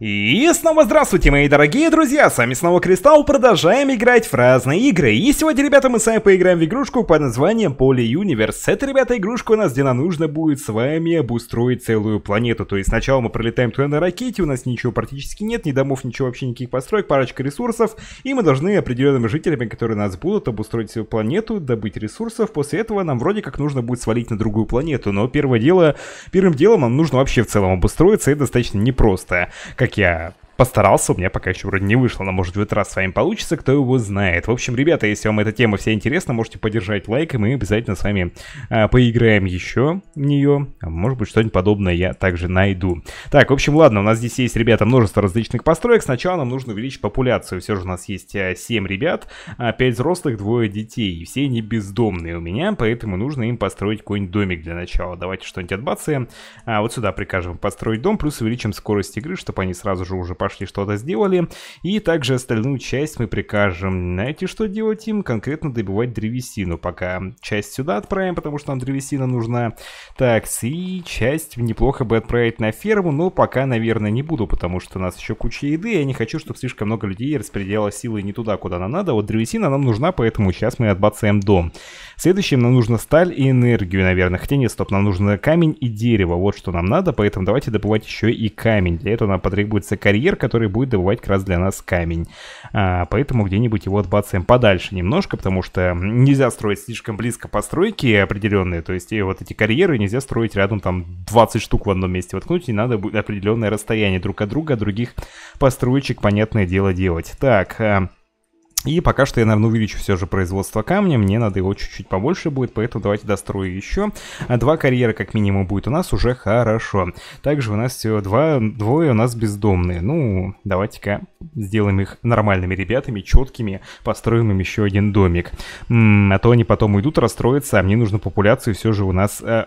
И снова здравствуйте, мои дорогие друзья, с вами снова Кристалл, продолжаем играть в разные игры. И сегодня, ребята, мы с вами поиграем в игрушку под названием Poly Universe. Это, ребята, игрушка у нас, где нам нужно будет с вами обустроить целую планету. То есть сначала мы пролетаем туда на ракете, у нас ничего практически нет, ни домов, ничего вообще, никаких построек, парочка ресурсов. И мы должны определенными жителями, которые нас будут, обустроить свою планету, добыть ресурсов. После этого нам вроде как нужно будет свалить на другую планету. Но первое дело, первым делом нам нужно вообще в целом обустроиться, и достаточно непросто. Как Heck yeah. постарался, у меня пока еще вроде не вышло, но может в этот раз с вами получится, кто его знает. В общем, ребята, если вам эта тема вся интересна, можете поддержать лайк, и мы обязательно с вами э, поиграем еще в нее. Может быть, что-нибудь подобное я также найду. Так, в общем, ладно, у нас здесь есть, ребята, множество различных построек. Сначала нам нужно увеличить популяцию. Все же у нас есть 7 э, ребят, 5 а, взрослых, двое детей. И все они бездомные у меня, поэтому нужно им построить какой-нибудь домик для начала. Давайте что-нибудь отбацаем. А, вот сюда прикажем построить дом, плюс увеличим скорость игры, чтобы они сразу же уже пошли пошли что-то сделали. И также остальную часть мы прикажем, знаете, что делать им? Конкретно добивать древесину. Пока часть сюда отправим, потому что нам древесина нужна. Так, и часть неплохо бы отправить на ферму, но пока, наверное, не буду, потому что у нас еще куча еды. Я не хочу, чтобы слишком много людей распределяло силы не туда, куда нам надо. Вот древесина нам нужна, поэтому сейчас мы отбацаем дом. Следующим нам нужно сталь и энергию, наверное. Хотя нет, стоп, нам нужно камень и дерево. Вот что нам надо, поэтому давайте добывать еще и камень. Для этого нам потребуется карьер, который будет добывать как раз для нас камень. А, поэтому где-нибудь его отбацаем подальше немножко, потому что нельзя строить слишком близко постройки определенные, то есть и э, вот эти карьеры нельзя строить рядом там 20 штук в одном месте воткнуть, и надо определенное расстояние друг от друга, других построечек, понятное дело, делать. Так, а, и пока что я, наверное, увеличу все же производство камня, мне надо его чуть-чуть побольше будет, поэтому давайте дострою еще. А два карьера как минимум будет у нас, уже хорошо. Также у нас все два, двое у нас бездомные. Ну, давайте-ка сделаем их нормальными ребятами, четкими, построим им еще один домик. М -м, а то они потом уйдут, расстроиться. а мне нужно популяцию все же у нас э,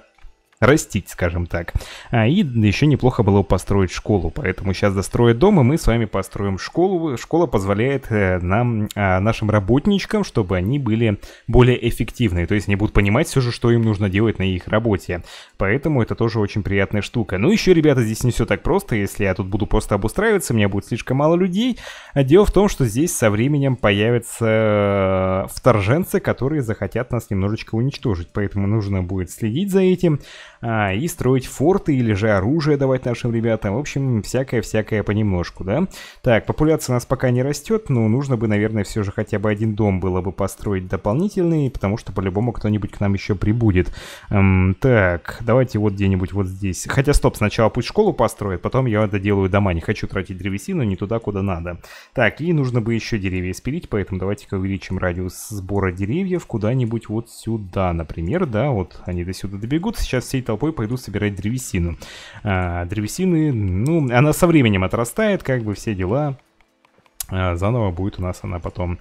растить, скажем так. А, и еще неплохо было построить школу, поэтому сейчас достроят дом, и мы с вами построим школу. Школа позволяет э, нам, а, нашим работничкам, чтобы они были более эффективны, то есть они будут понимать все же, что им нужно делать на их работе. Поэтому это тоже очень приятная штука. Ну еще, ребята, здесь не все так просто, если я тут буду просто обустраиваться, у меня будет слишком мало людей. А дело в том, что здесь со временем появятся э, вторженцы, которые захотят нас немножечко уничтожить, поэтому нужно будет следить за этим а, и строить форты или же оружие давать нашим ребятам. В общем, всякое-всякое понемножку, да? Так, популяция у нас пока не растет, но нужно бы, наверное, все же хотя бы один дом было бы построить дополнительный, потому что по-любому кто-нибудь к нам еще прибудет. Эм, так, давайте вот где-нибудь вот здесь. Хотя, стоп, сначала пусть школу построят, потом я доделаю дома. Не хочу тратить древесину не туда, куда надо. Так, и нужно бы еще деревья спилить, поэтому давайте-ка увеличим радиус сбора деревьев куда-нибудь вот сюда, например, да, вот они до сюда добегут. Сейчас все это толпой пойдут собирать древесину. А, древесины, ну, она со временем отрастает, как бы все дела. А, заново будет у нас она потом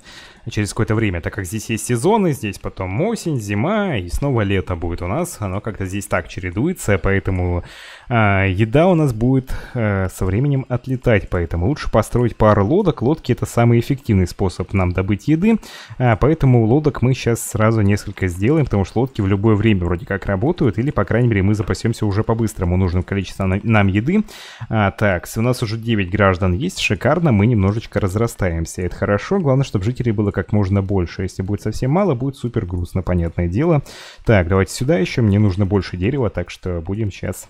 через какое-то время, так как здесь есть сезоны, здесь потом осень, зима и снова лето будет у нас. Оно как-то здесь так чередуется, поэтому э, еда у нас будет э, со временем отлетать, поэтому лучше построить пару лодок. Лодки это самый эффективный способ нам добыть еды, э, поэтому лодок мы сейчас сразу несколько сделаем, потому что лодки в любое время вроде как работают, или по крайней мере мы запасемся уже по-быстрому нужным количеством нам еды. А, так, у нас уже 9 граждан есть, шикарно, мы немножечко разрастаемся, это хорошо, главное, чтобы жители было как как можно больше. Если будет совсем мало, будет супер грустно, понятное дело. Так, давайте сюда еще. Мне нужно больше дерева, так что будем сейчас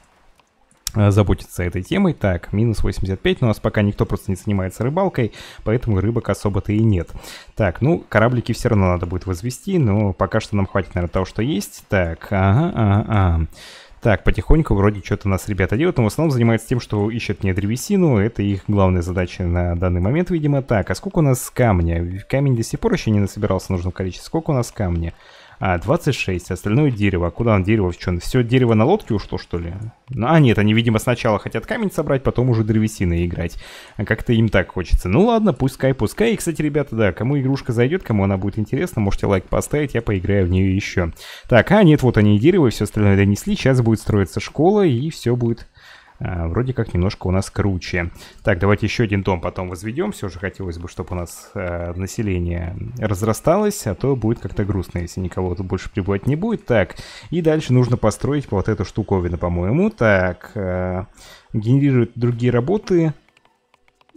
э, заботиться этой темой. Так, минус 85, но у нас пока никто просто не занимается рыбалкой, поэтому рыбок особо-то и нет. Так, ну, кораблики все равно надо будет возвести, но пока что нам хватит, наверное, того, что есть. Так, ага, ага, ага. Так, потихоньку вроде что-то нас ребята делают, но в основном занимается тем, что ищет мне древесину. Это их главная задача на данный момент, видимо. Так, а сколько у нас камня? Камень до сих пор еще не насобирался в нужном Сколько у нас камня? А, 26, остальное дерево. А куда он дерево? Что, все дерево на лодке ушло, что ли? Ну, А, нет, они, видимо, сначала хотят камень собрать, потом уже древесины играть. А как-то им так хочется. Ну ладно, пускай, пускай. И, кстати, ребята, да, кому игрушка зайдет, кому она будет интересна, можете лайк поставить, я поиграю в нее еще. Так, а нет, вот они и дерево, и все остальное донесли. Сейчас будет строиться школа, и все будет а, вроде как немножко у нас круче. Так, давайте еще один дом потом возведем. Все же хотелось бы, чтобы у нас а, население разрасталось, а то будет как-то грустно, если никого тут больше прибывать не будет. Так, и дальше нужно построить вот эту штуковину, по-моему. Так, а, э, генерирует другие работы.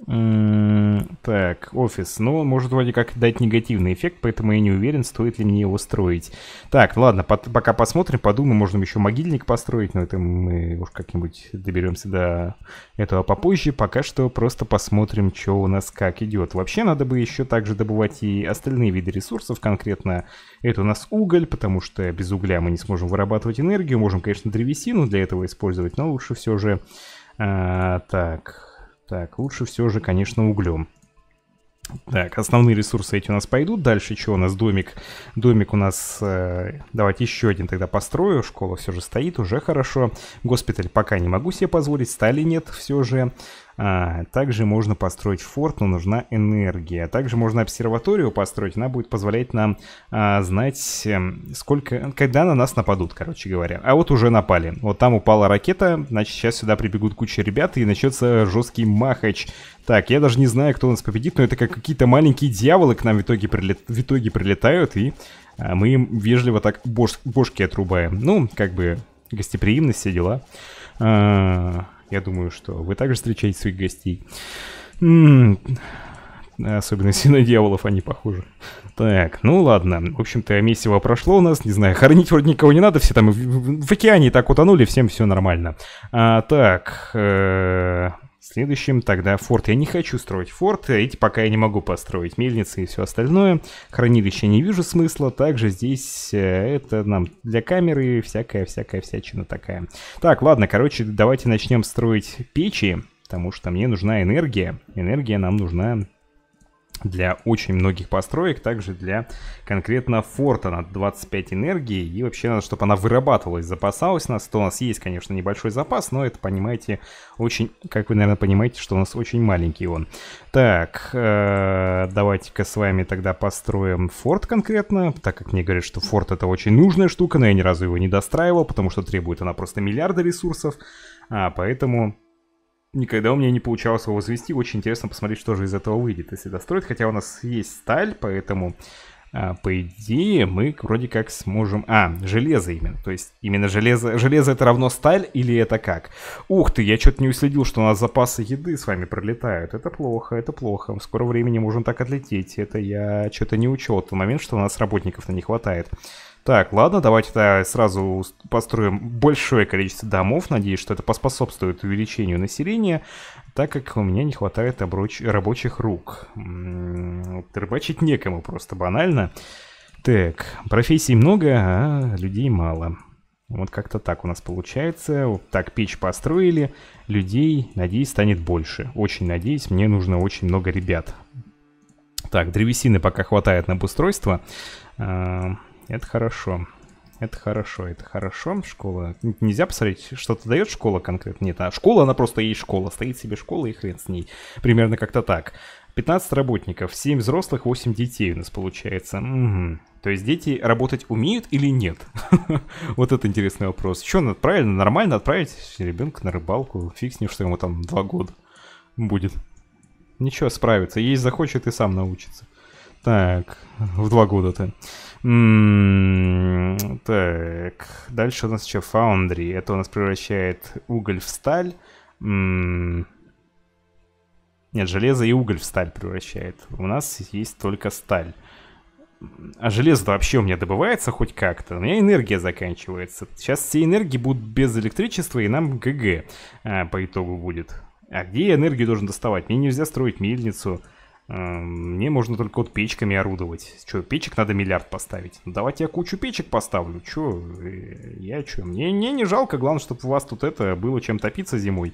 Так, офис. Ну, может вроде как дать негативный эффект, поэтому я не уверен, стоит ли мне его строить. Так, ладно, под, пока посмотрим, подумаем, можно еще могильник построить, но это мы уж как-нибудь доберемся до этого попозже. Пока что просто посмотрим, что у нас как идет. Вообще надо бы еще также добывать и остальные виды ресурсов, конкретно это у нас уголь, потому что без угля мы не сможем вырабатывать энергию. Можем, конечно, древесину для этого использовать, но лучше все же... А, так, так, лучше все же, конечно, углем. Так, основные ресурсы эти у нас пойдут. Дальше что у нас домик? Домик у нас... Э, давайте еще один тогда построю. Школа все же стоит, уже хорошо. Госпиталь пока не могу себе позволить. Стали нет все же. А, также можно построить форт, но нужна энергия. Также можно обсерваторию построить, она будет позволять нам а, знать, эм, сколько, когда на нас нападут, короче говоря. А вот уже напали. Вот там упала ракета, значит сейчас сюда прибегут куча ребят и начнется жесткий махач. Так, я даже не знаю, кто нас победит, но это как какие-то маленькие дьяволы к нам в итоге, прилет... в итоге прилетают и... А мы им вежливо так бош... бошки отрубаем. Ну, как бы гостеприимность, все дела. А, я думаю, что вы также встречаете своих гостей. Особенно если на дьяволов они похожи. Так, ну ладно. В общем-то, месиво прошло у нас. Не знаю, хоронить вроде никого не надо. Все там в, в, в океане так утонули, всем все нормально. А, так, э -э Следующим тогда форт. Я не хочу строить форт, а эти пока я не могу построить. Мельницы и все остальное. Хранилище не вижу смысла. Также здесь э, это нам для камеры всякая-всякая всячина такая. Так, ладно, короче, давайте начнем строить печи, потому что мне нужна энергия. Энергия нам нужна для очень многих построек, также для конкретно форта на 25 энергии. И вообще надо, чтобы она вырабатывалась, запасалась у нас. То у нас есть, конечно, небольшой запас, но это, понимаете, очень, как вы, наверное, понимаете, что у нас очень маленький он. Так, э, давайте-ка с вами тогда построим форт конкретно, так как мне говорят, что форт это очень нужная штука, но я ни разу его не достраивал, потому что требует она просто миллиарда ресурсов. А, поэтому никогда у меня не получалось его возвести. Очень интересно посмотреть, что же из этого выйдет, если достроить. Хотя у нас есть сталь, поэтому, а, по идее, мы вроде как сможем... А, железо именно. То есть именно железо... Железо это равно сталь или это как? Ух ты, я что-то не уследил, что у нас запасы еды с вами пролетают. Это плохо, это плохо. В скором времени можем так отлететь. Это я что-то не учел. Тот момент, что у нас работников-то не хватает. Так, ладно, давайте сразу построим большое количество домов. Надеюсь, что это поспособствует увеличению населения, так как у меня не хватает обруч... рабочих рук. М-м, рыбачить некому, просто банально. Так, профессий много, а людей мало. Вот как-то так у нас получается. Вот так печь построили. Людей, надеюсь, станет больше. Очень надеюсь, мне нужно очень много ребят. Так, древесины пока хватает на обустройство. А, это хорошо. Это хорошо, это хорошо. Школа. Нельзя посмотреть, что-то дает школа конкретно. Нет, а школа, она просто есть школа. Стоит себе школа и хрен с ней. Примерно как-то так. 15 работников, 7 взрослых, 8 детей у нас получается. Угу. То есть дети работать умеют или нет? вот это интересный вопрос. Что надо ну, правильно, нормально отправить ребенка на рыбалку? Фиг с ним, что ему там 2 года будет. Ничего, справится. Есть захочет и сам научится. Так, в два года ты. М-м, так, дальше у нас еще Foundry. Это у нас превращает уголь в сталь. М-м. Нет, железо и уголь в сталь превращает. У нас есть только сталь. А железо вообще у меня добывается хоть как-то. У меня энергия заканчивается. Сейчас все энергии будут без электричества, и нам ГГ а, по итогу будет. А где я энергию должен доставать? Мне нельзя строить мельницу. Эм, мне можно только вот печками орудовать. Че, печек надо миллиард поставить? Ну, давайте я кучу печек поставлю. Че, э, я че? Мне, мне не жалко, главное, чтобы у вас тут это было чем топиться зимой.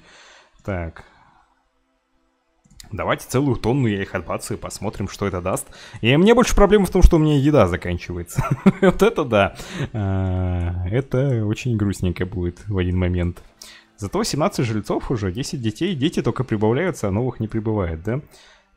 Так. Давайте целую тонну я их отбацаю, посмотрим, что это даст. И мне больше проблема в том, что у меня еда заканчивается. вот это да. Э, это очень грустненько будет в один момент. Зато 17 жильцов уже, 10 детей. Дети только прибавляются, а новых не прибывает, да? Да.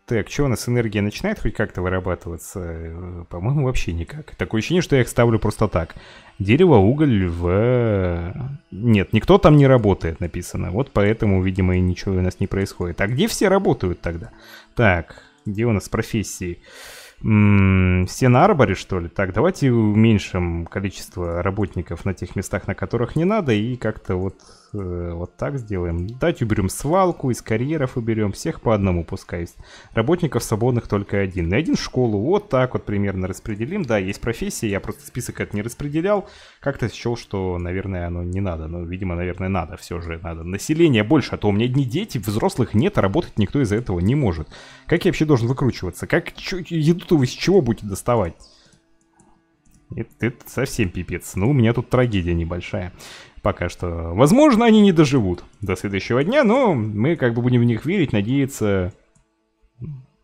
Так, что у нас энергия начинает хоть как-то вырабатываться? Э, по-моему, вообще никак. Такое ощущение, что я их ставлю просто так. Дерево, уголь в... Нет, никто там не работает, написано. Вот поэтому, видимо, и ничего у нас не происходит. А где все работают тогда? Так, где у нас профессии? Профессии. Все на арборе что ли? Так, давайте уменьшим количество работников на тех местах, на которых не надо, и как-то вот, э, вот так сделаем. Дать уберем свалку, из карьеров уберем, всех по одному пускай. Работников свободных только один. На один школу вот так вот примерно распределим. Да, есть профессии, я просто список это не распределял. Как-то счел, что, наверное, оно не надо. Но, ну, видимо, наверное, надо все же. Надо население больше, а то у меня одни дети, взрослых нет, а работать никто из-за этого не может. Как я вообще должен выкручиваться? Как еду что вы из чего будете доставать? Это, это совсем пипец. Ну, у меня тут трагедия небольшая. Пока что. Возможно, они не доживут до следующего дня, но мы как бы будем в них верить, надеяться,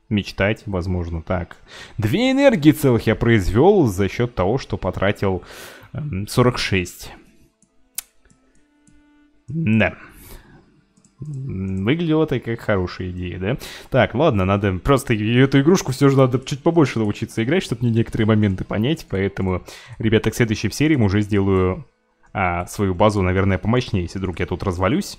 мечтать, возможно, так. Две энергии целых я произвел за счет того, что потратил 46. Эм, да. Выглядело это как хорошая идея, да? Так, ладно, надо просто эту игрушку все же надо чуть побольше научиться играть, чтобы мне некоторые моменты понять, поэтому, ребята, к следующей серии уже сделаю а, свою базу, наверное, помощнее, если вдруг я тут развалюсь.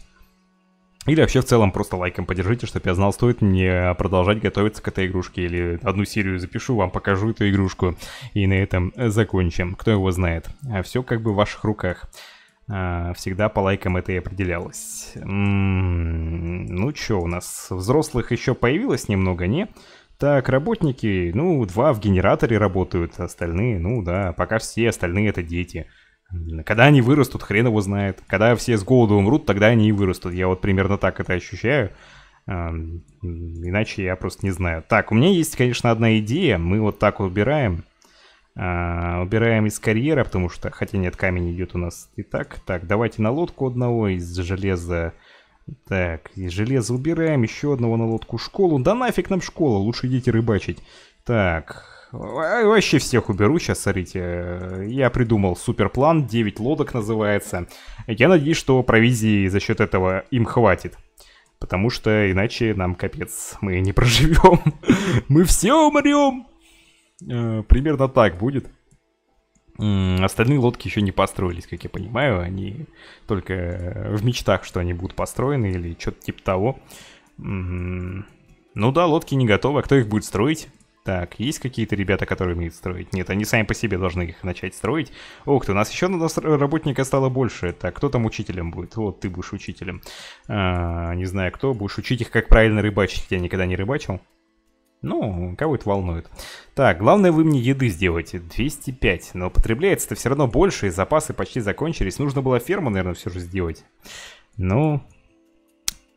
Или вообще в целом просто лайком поддержите, чтобы я знал, стоит мне продолжать готовиться к этой игрушке. Или одну серию запишу, вам покажу эту игрушку. И на этом закончим. Кто его знает. А все как бы в ваших руках. А, всегда по лайкам это и определялось. М-м, ну что у нас, взрослых еще появилось немного, не? Так, работники, ну, два в генераторе работают, остальные, ну да, пока все остальные это дети. Когда они вырастут, хрен его знает. Когда все с голоду умрут, тогда они и вырастут. Я вот примерно так это ощущаю. Иначе я просто не знаю. Так, у меня есть, конечно, одна идея. Мы вот так убираем а, убираем из карьера, потому что, хотя нет, камень идет у нас и так. Так, давайте на лодку одного из железа. Так, из железа убираем, еще одного на лодку школу. Да нафиг нам школа, лучше идите рыбачить. Так, вообще всех уберу сейчас, смотрите. Я придумал супер план, 9 лодок называется. Я надеюсь, что провизии за счет этого им хватит. Потому что иначе нам капец, мы не проживем. Мы все умрем. Э, примерно так будет. Остальные лодки еще не построились, как я понимаю. Они только э, в мечтах, что они будут построены или что-то типа того. Ну да, лодки не готовы, а кто их будет строить? Так, есть какие-то ребята, которые умеют строить? Нет, они сами по себе должны их начать строить. Ух ты, у нас еще у нас работника стало больше. Так, кто там учителем будет? Вот, ты будешь учителем. А, не знаю кто, будешь учить их, как правильно рыбачить. Я никогда не рыбачил. Ну, кого это волнует. Так, главное вы мне еды сделайте. 205. Но потребляется-то все равно больше, и запасы почти закончились. Нужно было ферму, наверное, все же сделать. Ну,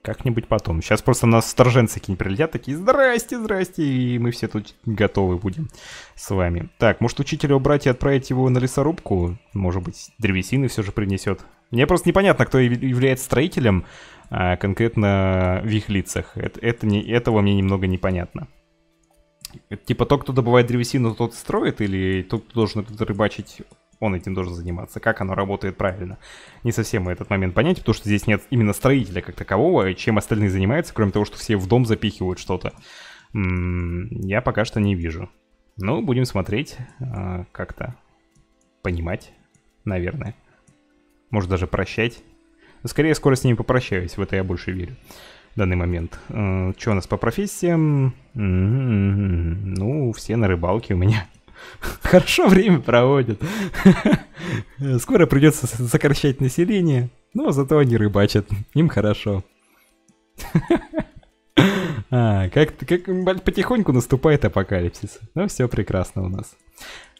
как-нибудь потом. Сейчас просто нас сторженцы какие-нибудь прилетят, такие «Здрасте, здрасте!» И мы все тут готовы будем с вами. Так, может учителя убрать и отправить его на лесорубку? Может быть, древесины все же принесет? Мне просто непонятно, кто является строителем а конкретно в их лицах. Это, это не, этого мне немного непонятно. Это типа тот, кто добывает древесину, тот строит, или тот, кто должен рыбачить, он этим должен заниматься? Как оно работает правильно? Не совсем этот момент понять, потому что здесь нет именно строителя как такового, чем остальные занимаются, кроме того, что все в дом запихивают что-то. Я пока что не вижу. Ну, будем смотреть, э, как-то понимать, наверное. Может даже прощать. скорее скоро с ними попрощаюсь, в это я больше верю данный момент. Э, Что у нас по профессиям? Ну, все на рыбалке у меня. Хорошо время проводят. Скоро придется сокращать население, но зато они рыбачат. Им хорошо. А, как, как потихоньку наступает апокалипсис. Ну, все прекрасно у нас.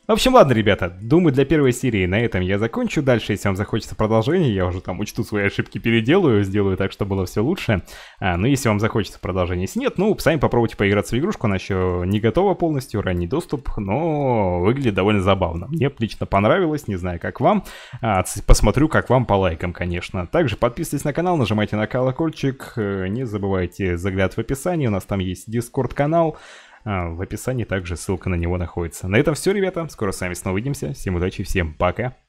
В общем, ладно, ребята, думаю, для первой серии на этом я закончу. Дальше, если вам захочется продолжение, я уже там учту свои ошибки, переделаю, сделаю так, чтобы было все лучше. А, ну, если вам захочется продолжение, если нет, ну, сами попробуйте поиграться в игрушку, она еще не готова полностью, ранний доступ, но выглядит довольно забавно. Мне лично понравилось, не знаю, как вам. А, посмотрю, как вам по лайкам, конечно. Также подписывайтесь на канал, нажимайте на колокольчик, э, не забывайте загляд в описании, у нас там есть дискорд-канал. А, в описании также ссылка на него находится. На этом все, ребята. Скоро с вами снова увидимся. Всем удачи, всем пока.